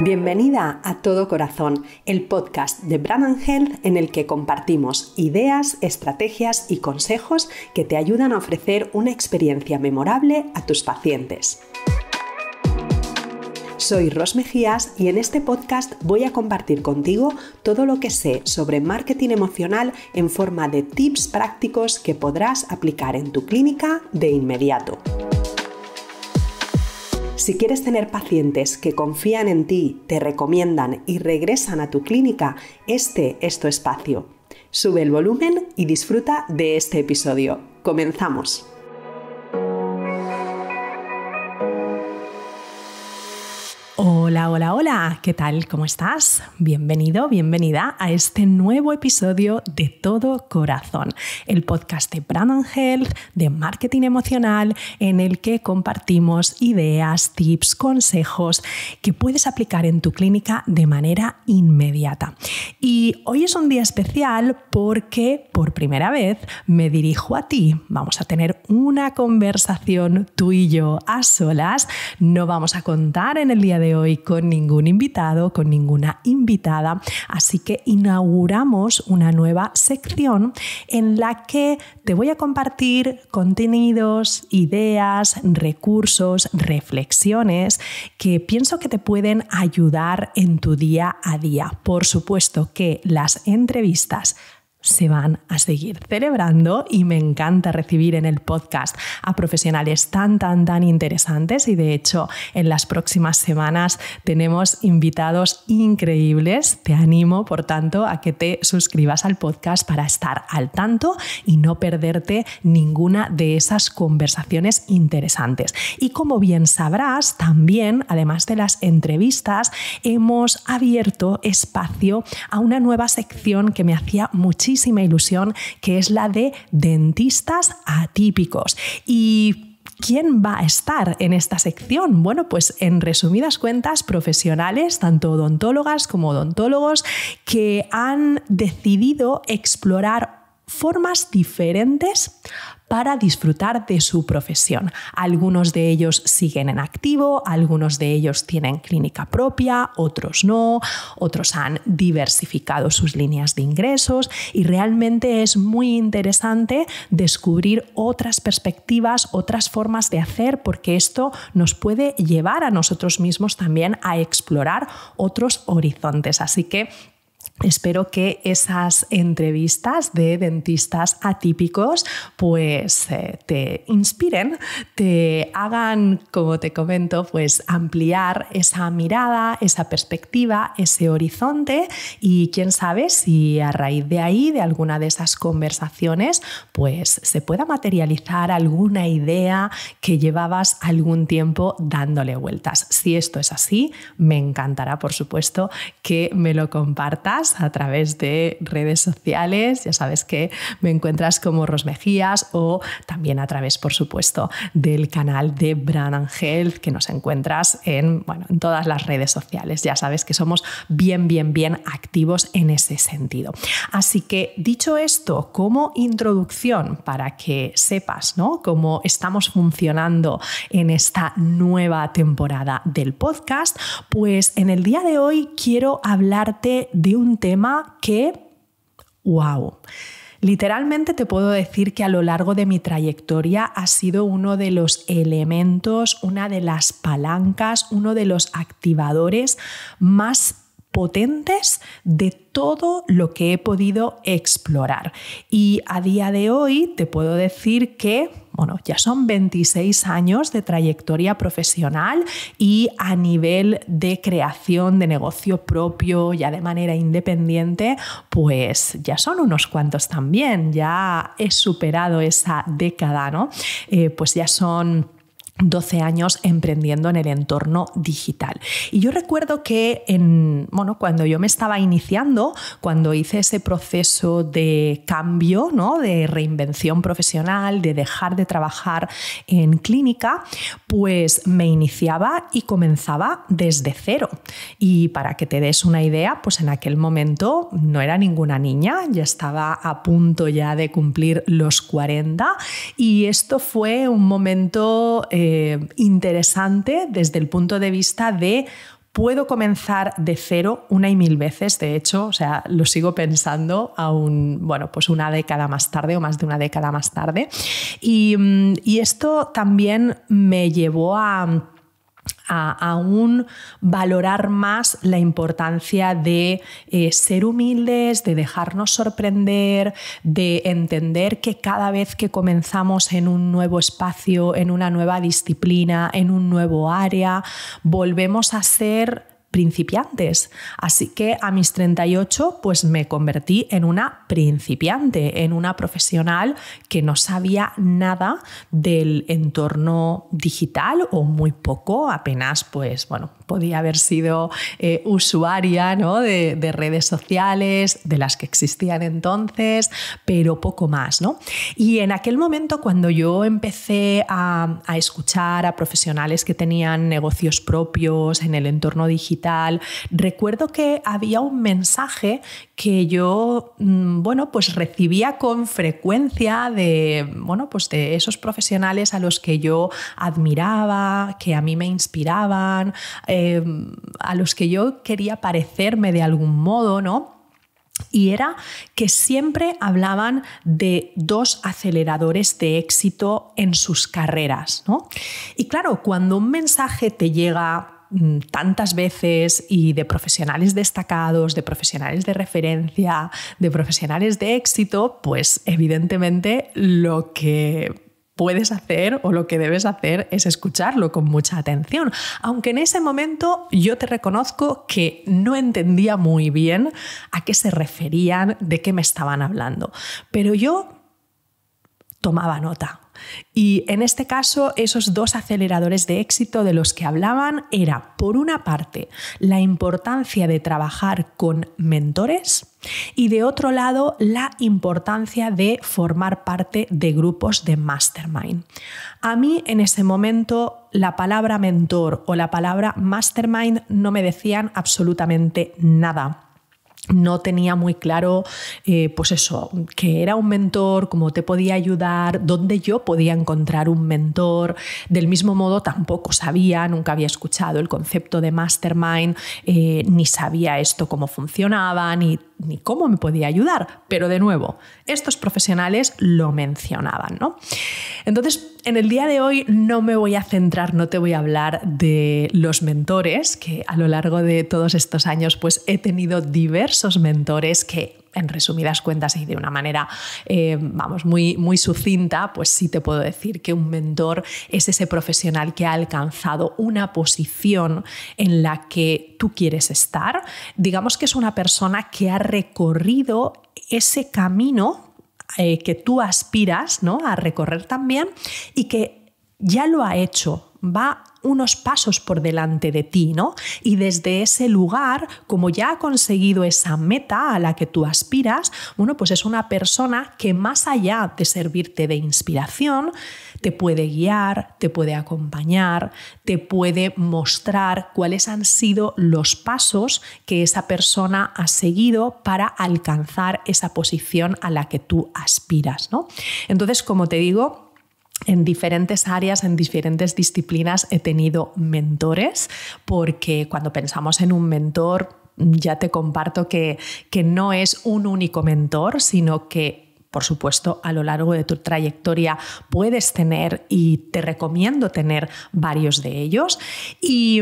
Bienvenida a Todo Corazón, el podcast de Brand Health en el que compartimos ideas, estrategias y consejos que te ayudan a ofrecer una experiencia memorable a tus pacientes. Soy Ros Mejías y en este podcast voy a compartir contigo todo lo que sé sobre marketing emocional en forma de tips prácticos que podrás aplicar en tu clínica de inmediato. Si quieres tener pacientes que confían en ti, te recomiendan y regresan a tu clínica, este es tu espacio. Sube el volumen y disfruta de este episodio. Comenzamos. Hola, hola, ¿qué tal? ¿Cómo estás? Bienvenido, bienvenida a este nuevo episodio de Todo Corazón, el podcast de Brand Health, de marketing emocional, en el que compartimos ideas, tips, consejos que puedes aplicar en tu clínica de manera inmediata. Y hoy es un día especial porque por primera vez me dirijo a ti. Vamos a tener una conversación tú y yo a solas. No vamos a contar en el día de hoy con ningún invitado, con ninguna invitada, así que inauguramos una nueva sección en la que te voy a compartir contenidos, ideas, recursos, reflexiones que pienso que te pueden ayudar en tu día a día. Por supuesto que las entrevistas se van a seguir celebrando y me encanta recibir en el podcast a profesionales tan, tan, tan interesantes y de hecho en las próximas semanas tenemos invitados increíbles. Te animo, por tanto, a que te suscribas al podcast para estar al tanto y no perderte ninguna de esas conversaciones interesantes. Y como bien sabrás, también, además de las entrevistas, hemos abierto espacio a una nueva sección que me hacía muchísimo ilusión, que es la de dentistas atípicos. Y ¿Quién va a estar en esta sección? Bueno, pues en resumidas cuentas, profesionales, tanto odontólogas como odontólogos, que han decidido explorar formas diferentes para disfrutar de su profesión. Algunos de ellos siguen en activo, algunos de ellos tienen clínica propia, otros no, otros han diversificado sus líneas de ingresos y realmente es muy interesante descubrir otras perspectivas, otras formas de hacer, porque esto nos puede llevar a nosotros mismos también a explorar otros horizontes. Así que Espero que esas entrevistas de dentistas atípicos pues eh, te inspiren, te hagan, como te comento, pues ampliar esa mirada, esa perspectiva, ese horizonte y quién sabe si a raíz de ahí, de alguna de esas conversaciones, pues se pueda materializar alguna idea que llevabas algún tiempo dándole vueltas. Si esto es así, me encantará, por supuesto, que me lo compartas a través de redes sociales. Ya sabes que me encuentras como Rosmejías o también a través, por supuesto, del canal de Brand Health que nos encuentras en, bueno, en todas las redes sociales. Ya sabes que somos bien, bien, bien activos en ese sentido. Así que dicho esto, como introducción para que sepas cómo estamos funcionando en esta nueva temporada del podcast, pues en el día de hoy quiero hablarte de un tema que, wow, Literalmente te puedo decir que a lo largo de mi trayectoria ha sido uno de los elementos, una de las palancas, uno de los activadores más potentes de todo lo que he podido explorar. Y a día de hoy te puedo decir que bueno, ya son 26 años de trayectoria profesional y a nivel de creación de negocio propio, ya de manera independiente, pues ya son unos cuantos también, ya he superado esa década, ¿no? Eh, pues ya son 12 años emprendiendo en el entorno digital. Y yo recuerdo que en, cuando yo me estaba iniciando, cuando hice ese proceso de cambio, ¿no? de reinvención profesional, de dejar de trabajar en clínica, pues me iniciaba y comenzaba desde cero. Y para que te des una idea, pues en aquel momento no era ninguna niña, ya estaba a punto ya de cumplir los 40 y esto fue un momento... Eh, eh, interesante desde el punto de vista de puedo comenzar de cero una y mil veces, de hecho, o sea, lo sigo pensando aún, bueno, pues una década más tarde o más de una década más tarde. y mm, esto también me llevó a a aún valorar más la importancia de eh, ser humildes, de dejarnos sorprender, de entender que cada vez que comenzamos en un nuevo espacio, en una nueva disciplina, en un nuevo área, volvemos a ser principiantes. Así que a mis 38 pues me convertí en una principiante, en una profesional que no sabía nada del entorno digital o muy poco, apenas pues bueno, podía haber sido eh, usuaria de, redes sociales, de las que existían entonces, pero poco más. ¿no? Y en aquel momento cuando yo empecé a escuchar a profesionales que tenían negocios propios en el entorno digital, Recuerdo que había un mensaje que yo, mm, bueno, pues recibía con frecuencia de, bueno, pues de esos profesionales a los que yo admiraba, que a mí me inspiraban, em, a los que yo quería parecerme de algún modo, ¿no? Y era que siempre hablaban de dos aceleradores de éxito en sus carreras, ¿no? Y claro, cuando un mensaje te llega Mm, tantas veces y de profesionales destacados, de profesionales de referencia, de profesionales de éxito, pues evidentemente lo que puedes hacer o lo que debes hacer es escucharlo con mucha atención. Aunque en ese momento yo te reconozco que no entendía muy bien a qué se referían, de qué me estaban hablando. Pero yo tomaba nota, y en este caso, esos dos aceleradores de éxito de los que hablaban era, por una parte, la importancia de trabajar con mentores y de otro lado, la importancia de formar parte de grupos de mastermind. A mí en ese momento la palabra mentor o la palabra mastermind no me decían absolutamente nada no tenía muy claro, eh, pues eso, que era un mentor, cómo te podía ayudar, dónde yo podía encontrar un mentor. Del mismo modo, tampoco sabía, nunca había escuchado el concepto de mastermind, eh, ni sabía esto cómo funcionaba, ni ni cómo me podía ayudar. Pero de nuevo, estos profesionales lo mencionaban, ¿no? Entonces, en el día de hoy no me voy a centrar, no te voy a hablar de los mentores, que a lo largo de todos estos años pues he tenido diversos mentores que en resumidas cuentas y de una manera, eh, vamos, muy, muy sucinta, pues sí te puedo decir que un mentor es ese profesional que ha alcanzado una posición en la que tú quieres estar. Digamos que es una persona que ha recorrido ese camino eh, que tú aspiras ¿no? a recorrer también y que ya lo ha hecho, va unos pasos por delante de ti, ¿no? Y desde ese lugar, como ya ha conseguido esa meta a la que tú aspiras, bueno, pues es una persona que más allá de servirte de inspiración, te puede guiar, te puede acompañar, te puede mostrar cuáles han sido los pasos que esa persona ha seguido para alcanzar esa posición a la que tú aspiras, ¿no? Entonces, como te digo, en diferentes áreas, en diferentes disciplinas he tenido mentores, porque cuando pensamos en un mentor, ya te comparto que, que no es un único mentor, sino que por supuesto, a lo largo de tu trayectoria puedes tener y te recomiendo tener varios de ellos. Y,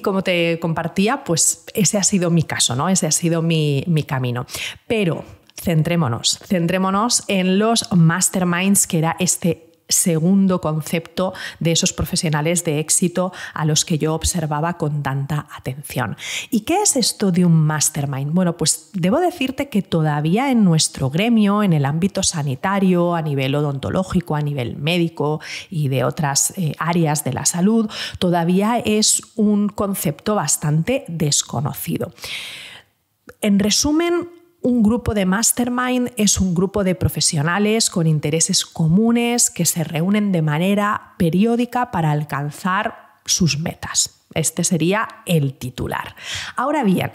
como te compartía, pues ese ha sido mi caso, ¿no? Ese ha sido mi, mi camino. Pero centrémonos, centrémonos en los masterminds, que era este segundo concepto de esos profesionales de éxito a los que yo observaba con tanta atención. ¿Y qué es esto de un mastermind? Bueno, pues debo decirte que todavía en nuestro gremio, en el ámbito sanitario, a nivel odontológico, a nivel médico y de otras eh, áreas de la salud, todavía es un concepto bastante desconocido. En resumen, un grupo de mastermind es un grupo de profesionales con intereses comunes que se reúnen de manera periódica para alcanzar sus metas. Este sería el titular. Ahora bien,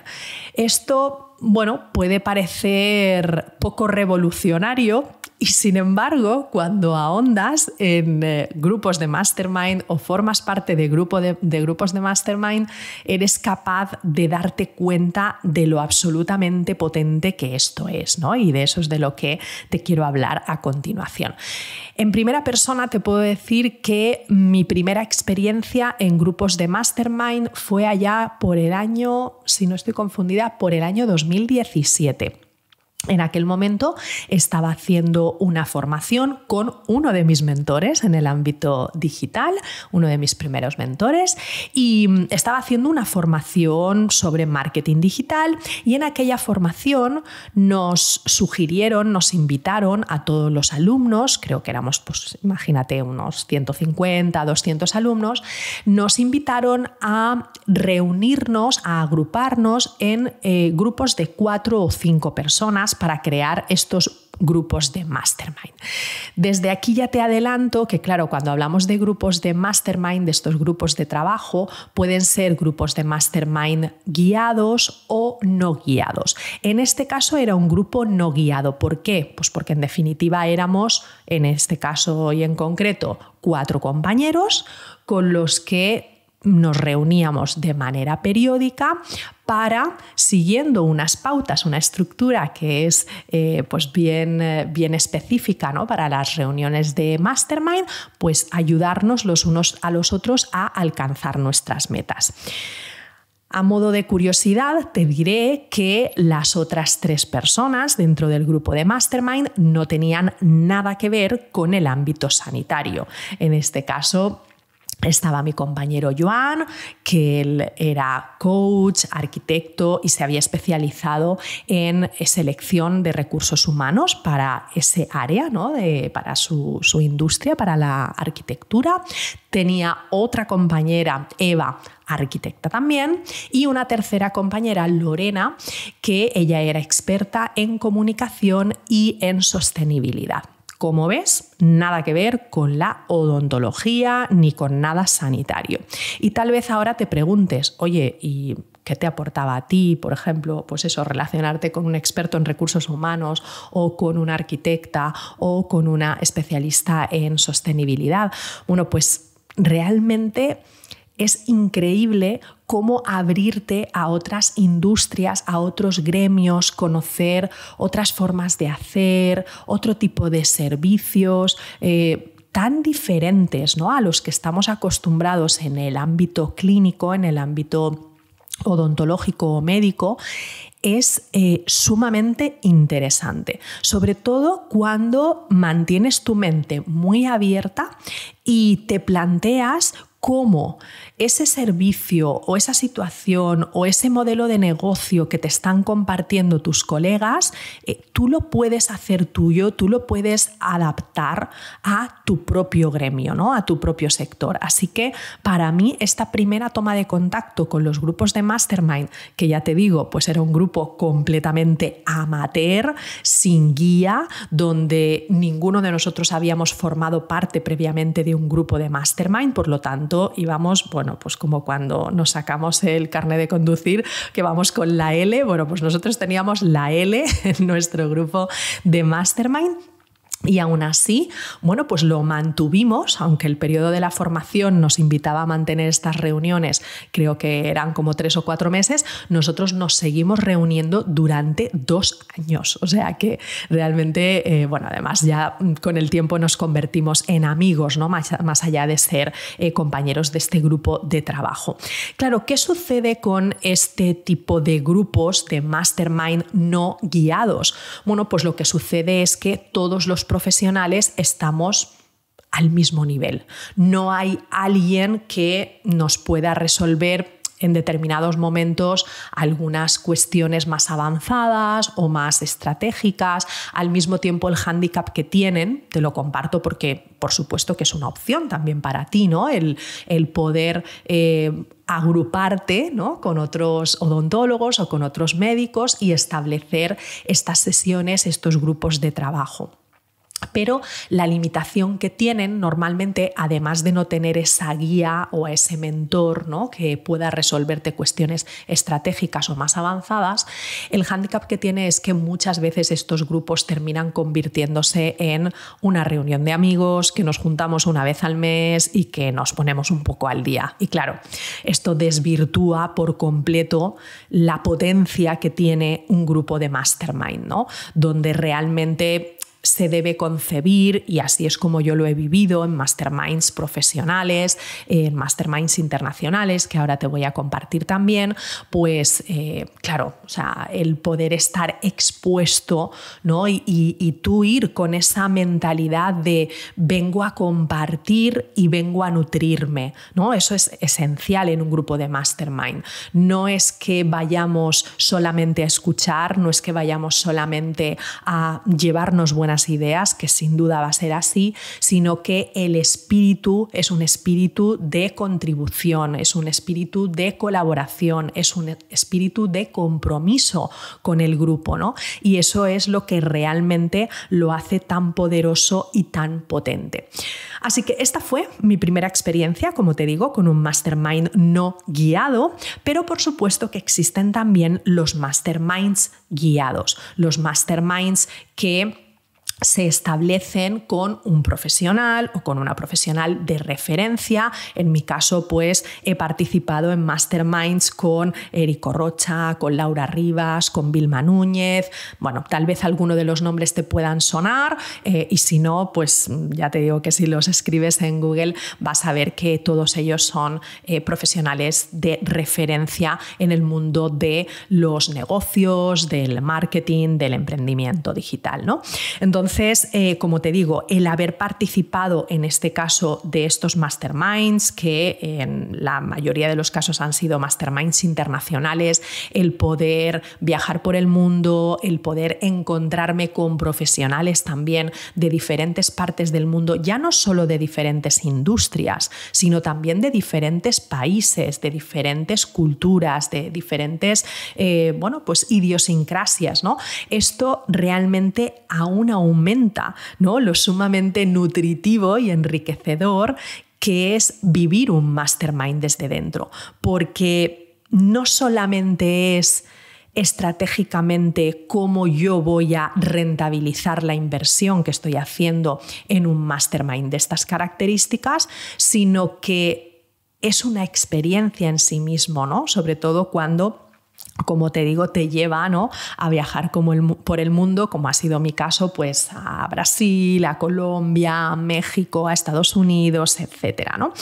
esto bueno, puede parecer poco revolucionario, y sin embargo, cuando ahondas en eh, grupos de mastermind o formas parte de, grupo de grupos de mastermind, eres capaz de darte cuenta de lo absolutamente potente que esto es, ¿no? Y de eso es de lo que te quiero hablar a continuación. En primera persona te puedo decir que mi primera experiencia en grupos de mastermind fue allá por el año, si no estoy confundida, por el año 2017. En aquel momento estaba haciendo una formación con uno de mis mentores en el ámbito digital, uno de mis primeros mentores, y mm, estaba haciendo una formación sobre marketing digital y en aquella formación nos sugirieron, nos invitaron a todos los alumnos, creo que éramos, pues imagínate, unos 150, 200 alumnos, nos invitaron a reunirnos, a agruparnos en eh, grupos de cuatro o cinco personas para crear estos grupos de mastermind. Desde aquí ya te adelanto que, claro, cuando hablamos de grupos de mastermind, de estos grupos de trabajo, pueden ser grupos de mastermind guiados o no guiados. En este caso era un grupo no guiado. ¿Por qué? Pues porque en definitiva éramos, en este caso y en concreto, cuatro compañeros con los que nos reuníamos de manera periódica para, siguiendo unas pautas, una estructura que es eh, pues bien, eh, bien específica ¿no? para las reuniones de Mastermind, pues ayudarnos los unos a los otros a alcanzar nuestras metas. A modo de curiosidad, te diré que las otras tres personas dentro del grupo de Mastermind no tenían nada que ver con el ámbito sanitario. En este caso, estaba mi compañero Joan, que él era coach, arquitecto y se había especializado en selección de recursos humanos para ese área, ¿no? de, para su, su industria, para la arquitectura. Tenía otra compañera, Eva, arquitecta también, y una tercera compañera, Lorena, que ella era experta en comunicación y en sostenibilidad. Como ves, nada que ver con la odontología ni con nada sanitario. Y tal vez ahora te preguntes, oye, ¿y qué te aportaba a ti, por ejemplo, pues eso, relacionarte con un experto en recursos humanos o con una arquitecta o con una especialista en sostenibilidad? Bueno, pues realmente es increíble cómo abrirte a otras industrias, a otros gremios, conocer otras formas de hacer, otro tipo de servicios. Eh, tan diferentes ¿no? a los que estamos acostumbrados en el ámbito clínico, en el ámbito odontológico o médico, es eh, sumamente interesante, sobre todo cuando mantienes tu mente muy abierta y te planteas cómo ese servicio o esa situación o ese modelo de negocio que te están compartiendo tus colegas, eh, tú lo puedes hacer tuyo, tú lo puedes adaptar a tu propio gremio, ¿no? a tu propio sector. Así que para mí esta primera toma de contacto con los grupos de Mastermind, que ya te digo, pues era un grupo completamente amateur, sin guía, donde ninguno de nosotros habíamos formado parte previamente de un grupo de Mastermind, por lo tanto, y íbamos, bueno, pues como cuando nos sacamos el carnet de conducir, que vamos con la L, bueno, pues nosotros teníamos la L en nuestro grupo de Mastermind y aún así, bueno, pues lo mantuvimos, aunque el periodo de la formación nos invitaba a mantener estas reuniones, creo que eran como tres o cuatro meses, nosotros nos seguimos reuniendo durante dos años. O sea que realmente, eh, bueno, además ya con el tiempo nos convertimos en amigos, ¿no? Más, allá de ser eh, compañeros de este grupo de trabajo. Claro, ¿qué sucede con este tipo de grupos de mastermind no guiados? Bueno, pues lo que sucede es que todos los profesionales estamos al mismo nivel. No hay alguien que nos pueda resolver en determinados momentos algunas cuestiones más avanzadas o más estratégicas. Al mismo tiempo el hándicap que tienen, te lo comparto porque por supuesto que es una opción también para ti, ¿no? El, poder... Eh, agruparte con otros odontólogos o con otros médicos y establecer estas sesiones, estos grupos de trabajo. Pero la limitación que tienen normalmente, además de no tener esa guía o ese mentor ¿no? que pueda resolverte cuestiones estratégicas o más avanzadas, el hándicap que tiene es que muchas veces estos grupos terminan convirtiéndose en una reunión de amigos, que nos juntamos una vez al mes y que nos ponemos un poco al día. Y claro, esto desvirtúa por completo la potencia que tiene un grupo de mastermind, ¿no? donde realmente se debe concebir, y así es como yo lo he vivido en masterminds profesionales, en masterminds internacionales, que ahora te voy a compartir también, pues eh, claro, o sea, el poder estar expuesto ¿no? Y, tú ir con esa mentalidad de vengo a compartir y vengo a nutrirme, ¿no? Eso es esencial en un grupo de mastermind. No es que vayamos solamente a escuchar, no es que vayamos solamente a llevarnos buenas ideas, que sin duda va a ser así, sino que el espíritu es un espíritu de contribución, es un espíritu de colaboración, es un espíritu de compromiso con el grupo, ¿no? Y eso es lo que realmente lo hace tan poderoso y tan potente. Así que esta fue mi primera experiencia, como te digo, con un mastermind no guiado, pero por supuesto que existen también los masterminds guiados, los masterminds que se establecen con un profesional o con una profesional de referencia. En mi caso, pues he participado en masterminds con Erico Rocha, con Laura Rivas, con Vilma Núñez. Bueno, tal vez alguno de los nombres te puedan sonar eh, y si no, pues ya te digo que si los escribes en Google vas a ver que todos ellos son eh, profesionales de referencia en el mundo de los negocios, del marketing, del emprendimiento digital. ¿no? Entonces, entonces, eh, como te digo, el haber participado en este caso de estos masterminds, que en la mayoría de los casos han sido masterminds internacionales, el poder viajar por el mundo, el poder encontrarme con profesionales también de diferentes partes del mundo, ya no solo de diferentes industrias, sino también de diferentes países, de diferentes culturas, de diferentes, eh, bueno, pues idiosincrasias, ¿no? Esto realmente aún aumenta aumenta ¿no? lo sumamente nutritivo y enriquecedor que es vivir un mastermind desde dentro, porque no solamente es estratégicamente cómo yo voy a rentabilizar la inversión que estoy haciendo en un mastermind de estas características, sino que es una experiencia en sí mismo, ¿no? Sobre todo cuando como te digo, te lleva ¿no? a viajar como por el mundo, como ha sido mi caso, pues a Brasil, a Colombia, a México, a Estados Unidos, etcétera, ¿no?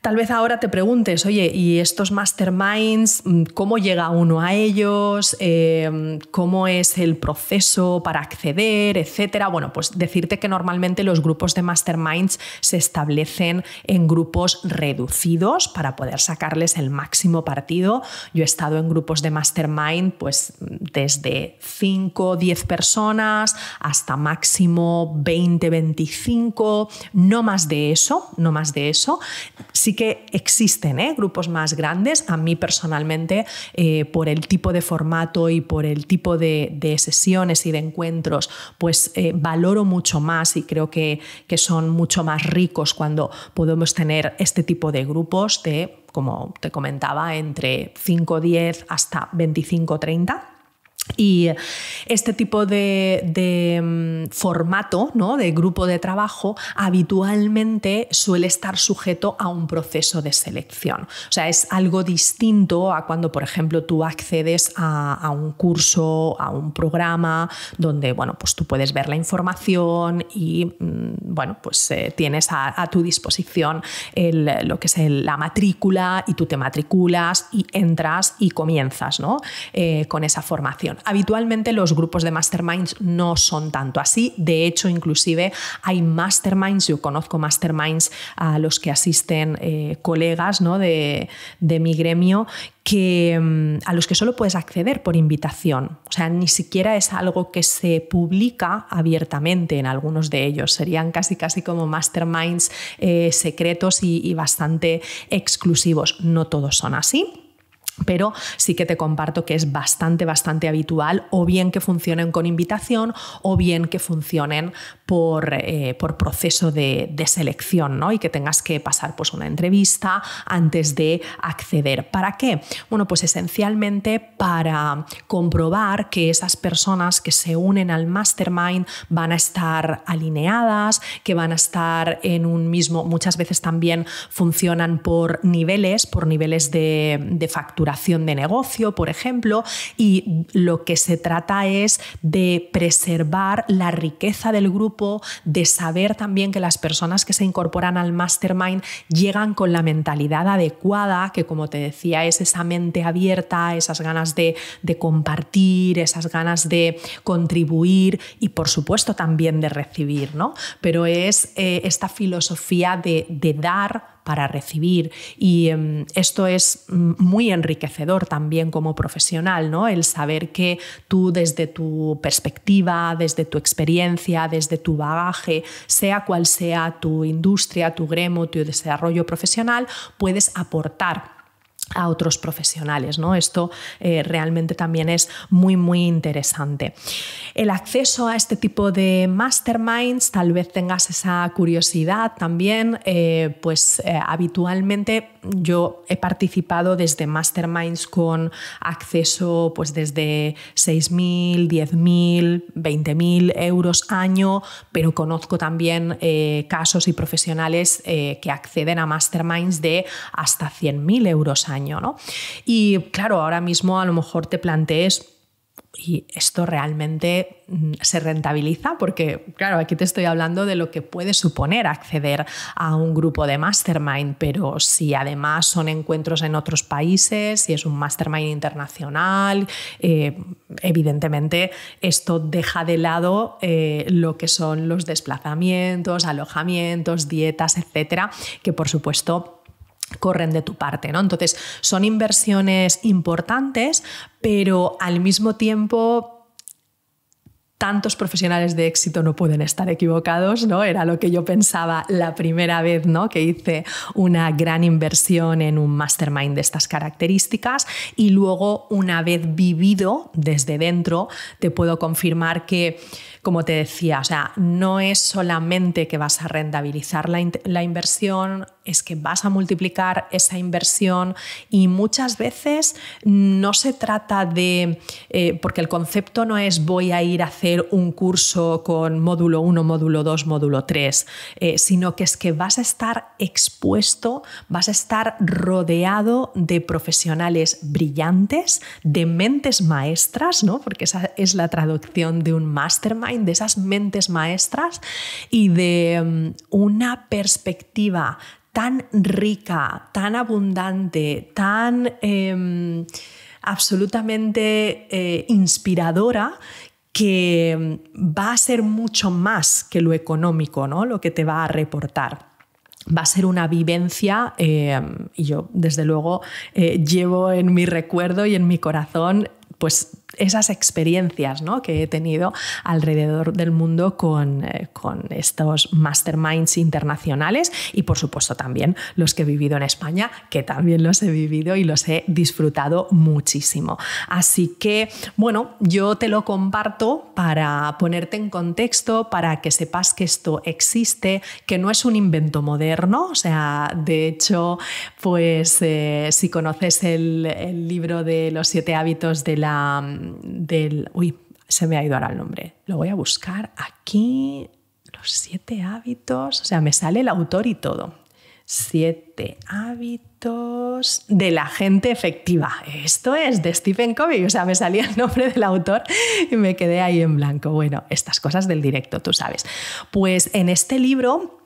Tal vez ahora te preguntes, oye, ¿y estos masterminds, mm, cómo llega uno a ellos? Em, ¿Cómo es el proceso para acceder, etcétera? Bueno, pues decirte que normalmente los grupos de masterminds se establecen en grupos reducidos para poder sacarles el máximo partido. Yo he estado en grupos de mastermind pues desde 5, 10 personas hasta máximo 20, 25, no más de eso, no más de eso sí que existen ¿eh? grupos más grandes. A mí personalmente, eh, por el tipo de formato y por el tipo de, sesiones y de encuentros, pues eh, valoro mucho más y creo que, que son mucho más ricos cuando podemos tener este tipo de grupos de, como te comentaba, entre 5, 10 hasta 25, 30 y este tipo de, mm, formato, ¿no? de grupo de trabajo, habitualmente suele estar sujeto a un proceso de selección. O sea, es algo distinto a cuando, por ejemplo, tú accedes a, un curso, a un programa, donde bueno, pues tú puedes ver la información y mm, bueno, pues, eh, tienes a, tu disposición lo que es la matrícula y tú te matriculas y entras y comienzas ¿no? Eh, con esa formación. Habitualmente los grupos de masterminds no son tanto así. De hecho, inclusive hay masterminds, yo conozco masterminds a los que asisten eh, colegas de, mi gremio mm, a los que solo puedes acceder por invitación. O sea, ni siquiera es algo que se publica abiertamente en algunos de ellos. Serían casi casi como masterminds eh, secretos y bastante exclusivos. No todos son así pero sí que te comparto que es bastante, bastante habitual, o bien que funcionen con invitación, o bien que funcionen por, eh, proceso de, selección, ¿no? Y que tengas que pasar pues, una entrevista antes de acceder. ¿Para qué? Bueno, pues esencialmente para comprobar que esas personas que se unen al mastermind van a estar alineadas, que van a estar en un mismo, muchas veces también funcionan por niveles, por niveles de, de facturación de negocio, por ejemplo, y lo que se trata es de preservar la riqueza del grupo, de saber también que las personas que se incorporan al mastermind llegan con la mentalidad adecuada, que como te decía es esa mente abierta, esas ganas de, compartir, esas ganas de contribuir y por supuesto también de recibir, ¿no? Pero es eh, esta filosofía de dar para recibir. Y em, esto es mm, muy enriquecedor también como profesional, ¿no? El saber que tú desde tu perspectiva, desde tu experiencia, desde tu bagaje, sea cual sea tu industria, tu gremio, tu desarrollo profesional, puedes aportar a otros profesionales, ¿no? Esto eh, realmente también es muy, muy interesante. El acceso a este tipo de masterminds, tal vez tengas esa curiosidad también, eh, pues eh, habitualmente yo he participado desde masterminds con acceso pues desde 6.000, 10.000, 20.000 euros año, pero conozco también eh, casos y profesionales eh, que acceden a masterminds de hasta 100.000 euros año. ¿no? Y claro, ahora mismo a lo mejor te plantees y esto realmente mm, se rentabiliza porque, claro, aquí te estoy hablando de lo que puede suponer acceder a un grupo de mastermind, pero si además son encuentros en otros países, si es un mastermind internacional, eh, evidentemente esto deja de lado eh, lo que son los desplazamientos, alojamientos, dietas, etcétera, que por supuesto corren de tu parte, ¿no? Entonces, son inversiones importantes, pero al mismo tiempo tantos profesionales de éxito no pueden estar equivocados, ¿no? Era lo que yo pensaba la primera vez, ¿no? Que hice una gran inversión en un mastermind de estas características y luego una vez vivido desde dentro te puedo confirmar que como te decía, o sea, no es solamente que vas a rentabilizar la, inversión, es que vas a multiplicar esa inversión y muchas veces no se trata de, eh, porque el concepto no es voy a ir a hacer un curso con módulo 1, módulo 2, módulo 3, eh, sino que es que vas a estar expuesto, vas a estar rodeado de profesionales brillantes, de mentes maestras, ¿no? porque esa es la traducción de un mastermind, de esas mentes maestras y de mm, una perspectiva tan rica, tan abundante, tan... Em, absolutamente eh, inspiradora que mm, va a ser mucho más que lo económico, ¿no? Lo que te va a reportar va a ser una vivencia eh, y yo desde luego eh, llevo en mi recuerdo y en mi corazón pues esas experiencias que he tenido alrededor del mundo eh, con, estos masterminds internacionales y por supuesto también los que he vivido en España, que también los he vivido y los he disfrutado muchísimo. Así que, bueno, yo te lo comparto para ponerte en contexto, para que sepas que esto existe, que no es un invento moderno, o sea, de hecho, pues eh, si conoces el, el libro de los siete hábitos de la del... Uy, se me ha ido ahora el nombre. Lo voy a buscar aquí. Los siete hábitos. O sea, me sale el autor y todo. Siete hábitos de la gente efectiva. Esto es de Stephen Covey. O sea, me salía el nombre del autor y me quedé ahí en blanco. Bueno, estas cosas del directo, tú sabes. Pues en este libro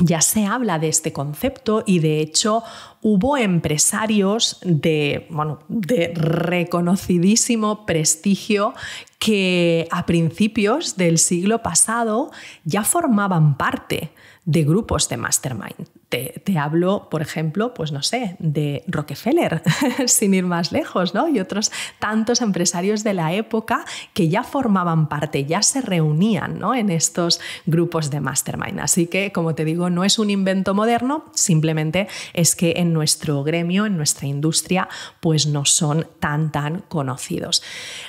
ya se habla de este concepto y de hecho hubo empresarios de, de reconocidísimo prestigio que a principios del siglo pasado ya formaban parte de grupos de mastermind. Te, hablo, por ejemplo, pues no sé, de Rockefeller, sin ir más lejos, ¿no? Y otros tantos empresarios de la época que ya formaban parte, ya se reunían ¿no? en estos grupos de mastermind. Así que, como te digo, no es un invento moderno, simplemente es que en nuestro gremio, en nuestra industria, pues no son tan, tan conocidos.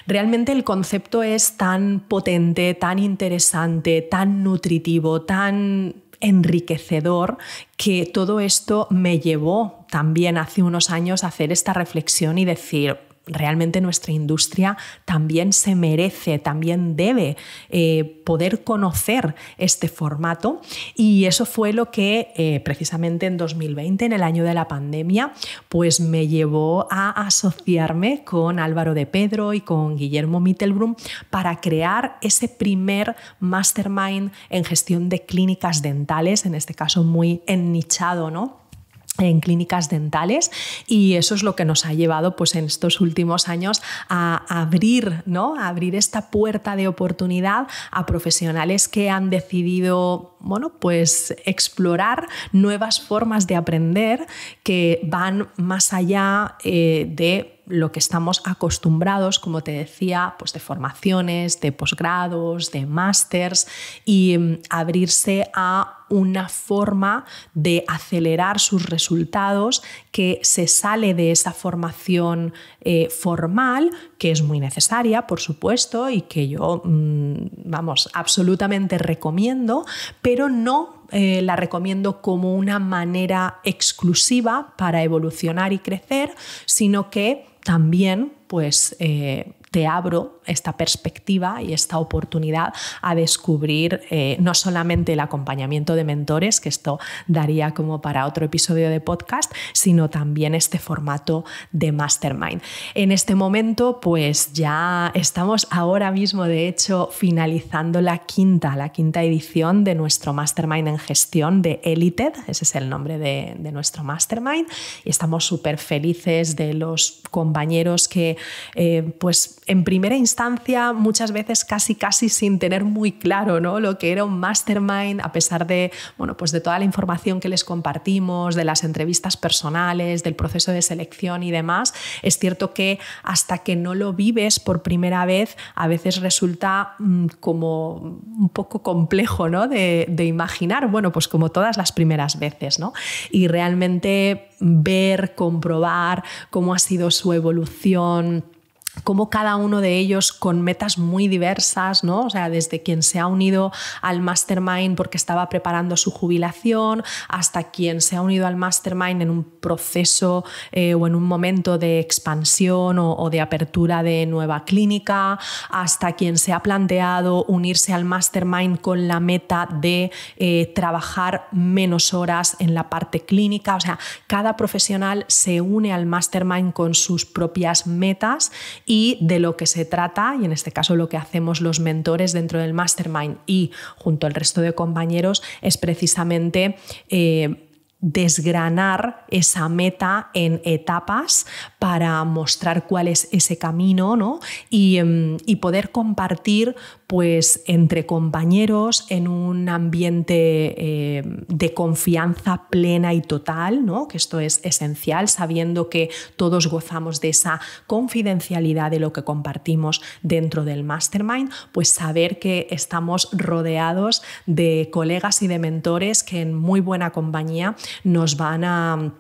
Realmente el concepto es tan potente, tan interesante, tan nutritivo, tan enriquecedor que todo esto me llevó también hace unos años a hacer esta reflexión y decir, realmente nuestra industria también se merece, también debe eh, poder conocer este formato. Y eso fue lo que eh, precisamente en 2020, en el año de la pandemia, pues me llevó a asociarme con Álvaro de Pedro y con Guillermo Mittelbrum para crear ese primer mastermind en gestión de clínicas dentales, en este caso muy ennichado, ¿no? en clínicas dentales y eso es lo que nos ha llevado pues en estos últimos años a abrir, ¿no? A abrir esta puerta de oportunidad a profesionales que han decidido, bueno, pues explorar nuevas formas de aprender que van más allá eh, de lo que estamos acostumbrados, como te decía, pues de formaciones, de posgrados, de másters y mm, abrirse a una forma de acelerar sus resultados que se sale de esa formación eh, formal, que es muy necesaria, por supuesto, y que yo, mm, vamos, absolutamente recomiendo, pero no eh, la recomiendo como una manera exclusiva para evolucionar y crecer, sino que también, pues... Eh, te abro esta perspectiva y esta oportunidad a descubrir eh, no solamente el acompañamiento de mentores, que esto daría como para otro episodio de podcast, sino también este formato de mastermind. En este momento, pues ya estamos ahora mismo, de hecho, finalizando la quinta, la quinta edición de nuestro mastermind en gestión de Elited, ese es el nombre de, nuestro mastermind, y estamos súper felices de los compañeros que eh, pues en primera instancia muchas veces casi casi sin tener muy claro ¿no? lo que era un mastermind, a pesar de, bueno, pues de toda la información que les compartimos, de las entrevistas personales, del proceso de selección y demás, es cierto que hasta que no lo vives por primera vez, a veces resulta mm, como un poco complejo ¿no? de, de imaginar, bueno, pues como todas las primeras veces, ¿no? Y realmente ver, comprobar cómo ha sido su evolución como cada uno de ellos con metas muy diversas, ¿no? O sea, desde quien se ha unido al mastermind porque estaba preparando su jubilación, hasta quien se ha unido al mastermind en un proceso eh, o en un momento de expansión o, de apertura de nueva clínica, hasta quien se ha planteado unirse al mastermind con la meta de eh, trabajar menos horas en la parte clínica. O sea, cada profesional se une al mastermind con sus propias metas y de lo que se trata, y en este caso lo que hacemos los mentores dentro del mastermind y junto al resto de compañeros, es precisamente... Eh, desgranar esa meta en etapas para mostrar cuál es ese camino ¿no? y, em, y, poder compartir pues entre compañeros, en un ambiente eh, de confianza plena y total, ¿no? que esto es esencial, sabiendo que todos gozamos de esa confidencialidad de lo que compartimos dentro del mastermind, pues saber que estamos rodeados de colegas y de mentores que en muy buena compañía nos van a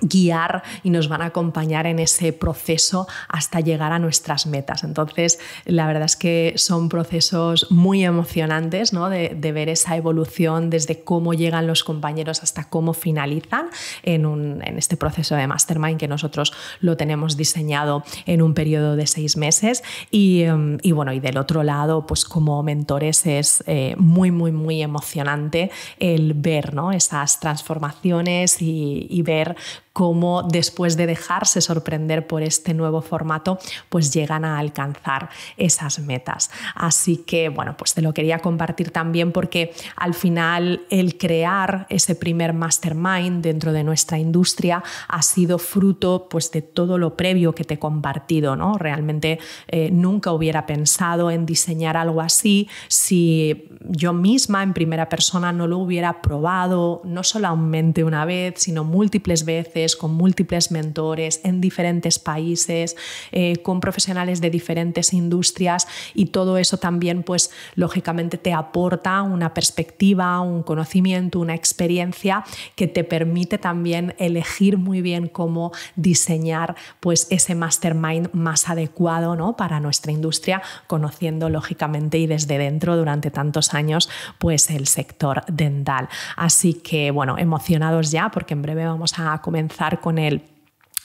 guiar y nos van a acompañar en ese proceso hasta llegar a nuestras metas. Entonces, la verdad es que son procesos muy emocionantes de, ver esa evolución desde cómo llegan los compañeros hasta cómo finalizan en, este proceso de mastermind que nosotros lo tenemos diseñado en un periodo de seis meses. Y, em, bueno, y del otro lado, pues como mentores es eh, muy, muy, muy emocionante el ver ¿no? esas transformaciones y, y ver cómo después de dejarse sorprender por este nuevo formato, pues llegan a alcanzar esas metas. Así que, bueno, pues te lo quería compartir también porque al final el crear ese primer mastermind dentro de nuestra industria ha sido fruto pues de todo lo previo que te he compartido, ¿no? Realmente eh, nunca hubiera pensado en diseñar algo así si yo misma en primera persona no lo hubiera probado, no solamente una vez, sino múltiples veces con múltiples mentores, en diferentes países, eh, con profesionales de diferentes industrias y todo eso también, pues lógicamente te aporta una perspectiva, un conocimiento, una experiencia que te permite también elegir muy bien cómo diseñar pues ese mastermind más adecuado ¿no? para nuestra industria, conociendo lógicamente y desde dentro durante tantos años pues el sector dental. Así que bueno, emocionados ya porque en breve vamos a comenzar avanzar con él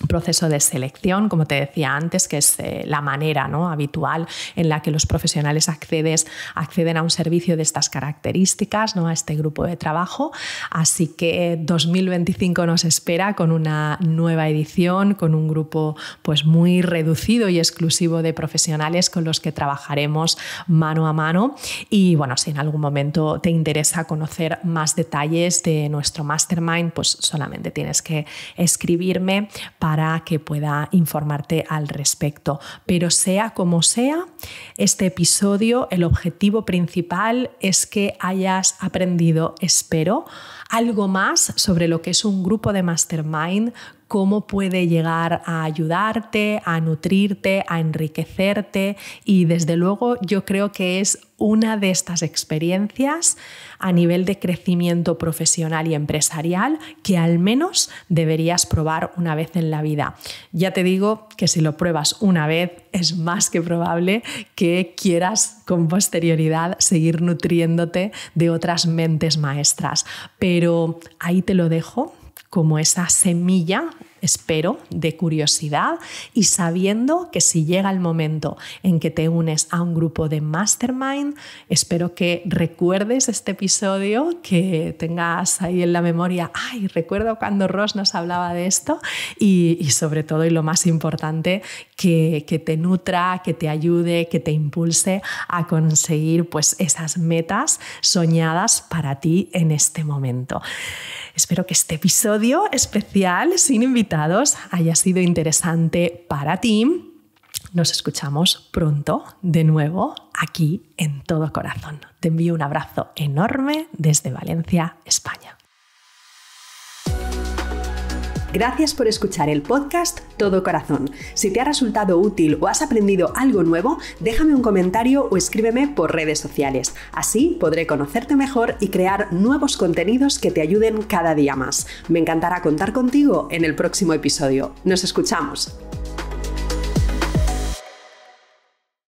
proceso de selección, como te decía antes, que es eh, la manera ¿no? habitual en la que los profesionales accedes, acceden a un servicio de estas características, ¿no? a este grupo de trabajo. Así que 2025 eh, nos espera con una nueva edición, con un grupo pues, muy reducido y exclusivo de profesionales con los que trabajaremos mano a mano. Y bueno, si en algún momento te interesa conocer más detalles de nuestro mastermind, pues solamente tienes que escribirme para que pueda informarte al respecto. Pero sea como sea, este episodio, el objetivo principal es que hayas aprendido, espero, algo más sobre lo que es un grupo de mastermind, cómo puede llegar a ayudarte, a nutrirte, a enriquecerte y desde luego yo creo que es una de estas experiencias a nivel de crecimiento profesional y empresarial que al menos deberías probar una vez en la vida. Ya te digo que si lo pruebas una vez es más que probable que quieras con posterioridad seguir nutriéndote de otras mentes maestras. Pero ahí te lo dejo como esa semilla espero, de curiosidad y sabiendo que si llega el momento en que te unes a un grupo de mastermind, espero que recuerdes este episodio, que tengas ahí en la memoria, ay, recuerdo cuando Ross nos hablaba de esto y, sobre todo y lo más importante, que, te nutra, que te ayude, que te impulse a conseguir pues esas metas soñadas para ti en este momento. Espero que este episodio especial sin invitar haya sido interesante para ti. Nos escuchamos pronto de nuevo aquí en todo corazón. Te envío un abrazo enorme desde Valencia, España. Gracias por escuchar el podcast Todo Corazón. Si te ha resultado útil o has aprendido algo nuevo, déjame un comentario o escríbeme por redes sociales. Así podré conocerte mejor y crear nuevos contenidos que te ayuden cada día más. Me encantará contar contigo en el próximo episodio. Nos escuchamos.